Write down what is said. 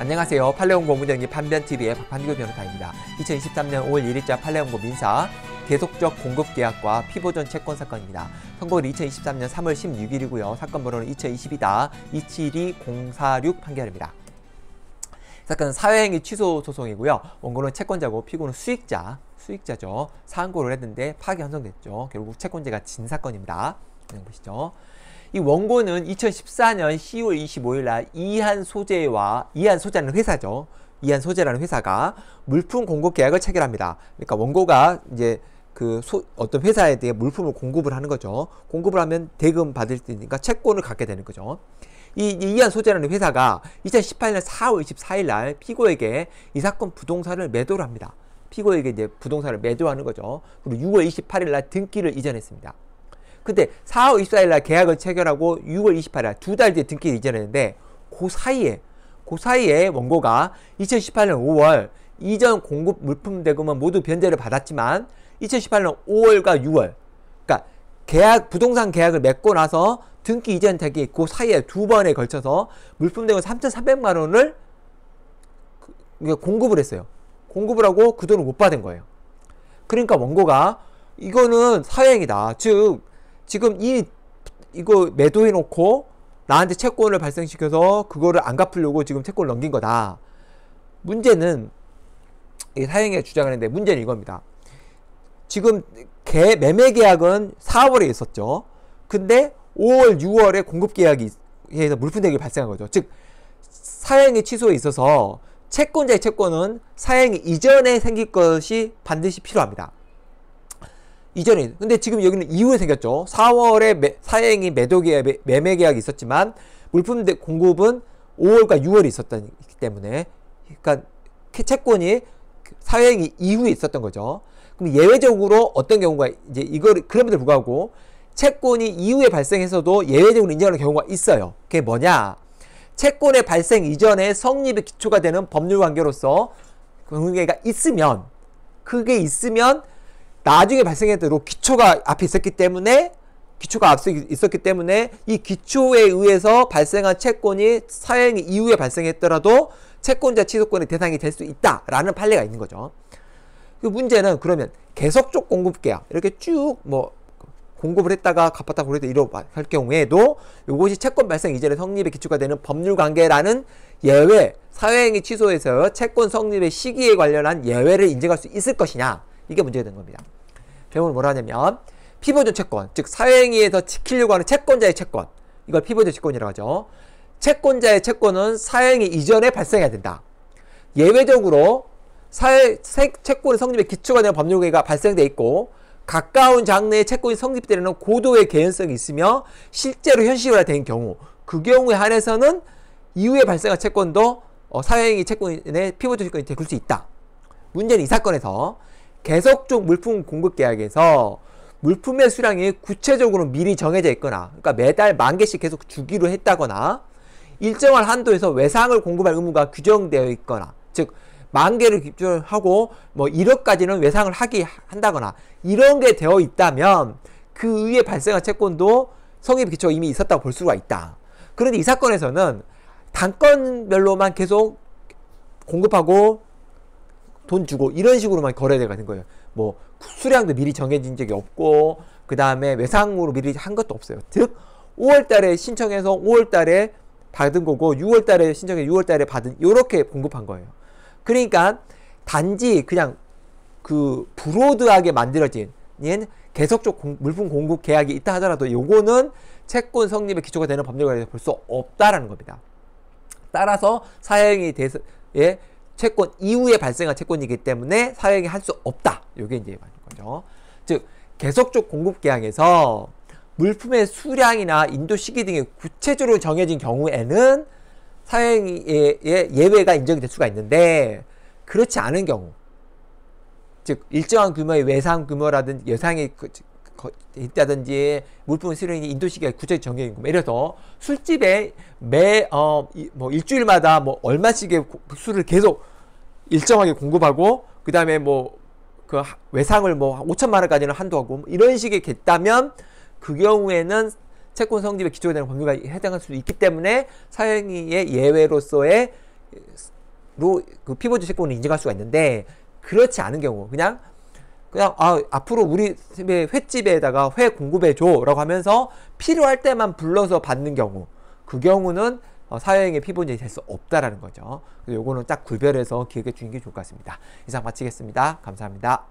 안녕하세요. 팔레온고 문정기 판변TV의 박판규 변호사입니다. 2023년 5월 1일자 팔레온고 민사 계속적 공급 계약과 피보전 채권 사건입니다. 선고일 2023년 3월 16일이고요. 사건 번호는 2 0 2 2 272046 판결입니다. 사건은 사회행위 취소 소송이고요. 원고는 채권자고 피고는 수익자, 수익자죠. 사항고를 했는데 파기 헌정됐죠. 결국 채권자가 진 사건입니다. 보시죠. 이 원고는 2014년 10월 25일 날 이한 소재와 이한 소재는 회사죠. 이한 소재라는 회사가 물품 공급 계약을 체결합니다. 그러니까 원고가 이제 그 소, 어떤 회사에 대해 물품을 공급을 하는 거죠. 공급을 하면 대금 받을 테니까 채권을 갖게 되는 거죠. 이, 이 이한 소재라는 회사가 2018년 4월 24일 날 피고에게 이 사건 부동산을 매도를 합니다. 피고에게 이제 부동산을 매도하는 거죠. 그리고 6월 28일 날 등기를 이전했습니다. 근데 4월 24일 날 계약을 체결하고 6월 28일 날두달 뒤에 등기 이전했는데 그 사이에 그 사이에 원고가 2018년 5월 이전 공급 물품 대금은 모두 변제를 받았지만 2018년 5월과 6월 그러니까 계약 부동산 계약을 맺고 나서 등기 이전 대기 그 사이에 두 번에 걸쳐서 물품 대금 3,300만 원을 그, 공급을 했어요. 공급을 하고 그 돈을 못 받은 거예요. 그러니까 원고가 이거는 사행이다. 즉 지금 이 이거 매도해 놓고 나한테 채권을 발생시켜서 그거를 안 갚으려고 지금 채권을 넘긴 거다. 문제는 사형에 주장하는데 문제는 이겁니다. 지금 개, 매매 계약은 4월에 있었죠. 근데 5월, 6월에 공급 계약이 해서 물품 대격 발생한 거죠. 즉 사형의 취소에 있어서 채권자의 채권은 사형 이전에 생길 것이 반드시 필요합니다. 이전에 근데 지금 여기는 이후에 생겼죠 4월에 매, 사행이 매도계약 매매계약이 있었지만 물품 공급은 5월과 6월이 있었기 때문에 그러니까 채권이 그 사행이 이후에 있었던 거죠 그럼 예외적으로 어떤 경우가 이제 이걸 그럼에도 불구하고 채권이 이후에 발생해서도 예외적으로 인정하는 경우가 있어요 그게 뭐냐 채권의 발생 이전에 성립의 기초가 되는 법률 관계로서 관계가 있으면 그게 있으면 나중에 발생했던 기초가 앞에 있었기 때문에 기초가 앞서 있었기 때문에 이 기초에 의해서 발생한 채권이 사행 이후에 발생했더라도 채권자 취소권의 대상이 될 수 있다라는 판례가 있는 거죠. 그 문제는 그러면 계속적 공급 계약 이렇게 쭉 뭐 공급을 했다가 갚았다 그래도 이러고 할 경우에도 이것이 채권 발생 이전에 성립의 기초가 되는 법률 관계라는 예외 사회행위 취소에서 채권 성립의 시기에 관련한 예외를 인정할 수 있을 것이냐 이게 문제가 된 겁니다. 결국은 뭐라 하냐면 피보존 채권, 즉 사행위에서 지키려고 하는 채권자의 채권, 이걸 피보존 채권이라고 하죠. 채권자의 채권은 사행위 이전에 발생해야 된다. 예외적으로 사회, 채권의 성립에 기초가 되는 법률계가 발생돼 있고 가까운 장래에 채권이 성립되려는 고도의 개연성이 있으며 실제로 현실화된 경우 그 경우에 한해서는 이후에 발생한 채권도 어, 사행위 채권의 피보조 채권이 될 수 있다. 문제는 이 사건에서 계속적 물품 공급 계약에서 물품의 수량이 구체적으로 미리 정해져 있거나 그러니까 매달 만 개씩 계속 주기로 했다거나 일정한 한도에서 외상을 공급할 의무가 규정되어 있거나 즉 만 개를 기준으로 하고 뭐 1억까지는 외상을 하기 한다거나 이런 게 되어 있다면 그 위에 발생한 채권도 성립 기초가 이미 있었다고 볼 수가 있다. 그런데 이 사건에서는 단건별로만 계속 공급하고 돈 주고 이런 식으로만 거래돼 가는 거예요. 뭐 수량도 미리 정해진 적이 없고 그 다음에 외상으로 미리 한 것도 없어요. 즉 5월달에 신청해서 5월달에 받은 거고 6월달에 신청해 6월달에 받은 이렇게 공급한 거예요. 그러니까 단지 그냥 그 브로드하게 만들어진 계속적 공, 물품 공급 계약이 있다 하더라도 요거는 채권 성립의 기초가 되는 법률 관련서볼 수 없다라는 겁니다. 따라서 사형이 대해서 예, 채권 이후에 발생한 채권이기 때문에 사용이할 수 없다. 이게 이제 맞는 거죠. 즉 계속적 공급 계약에서 물품의 수량이나 인도 시기 등이 구체적으로 정해진 경우에는 사회의 예외가 인정이 될 수가 있는데 그렇지 않은 경우 즉 일정한 규모의 외상 규모라든지 예상이 있다든지 물품 수량이 인도 시기가 구체적 정해진 거 이래서 술집에 매어뭐 일주일마다 뭐 얼마씩의 술을 계속 일정하게 공급하고 뭐 그 다음에 뭐 그 외상을 뭐 5천만 원까지는 한도하고 뭐 이런 식이 됐다면 그 경우에는 채권 성립에 기초가 되는 법률과 해당할 수도 있기 때문에 사행위의 예외로서의 로 그 피보지 채권을 인정할 수가 있는데 그렇지 않은 경우 그냥 그냥 아 앞으로 우리 횟집에다가 회 공급해 줘라고 하면서 필요할 때만 불러서 받는 경우 그 경우는 어, 사회행의 피본이 부될수 없다라는 거죠. 요거는 딱 구별해서 기억해 주는 게 좋을 것 같습니다. 이상 마치겠습니다. 감사합니다.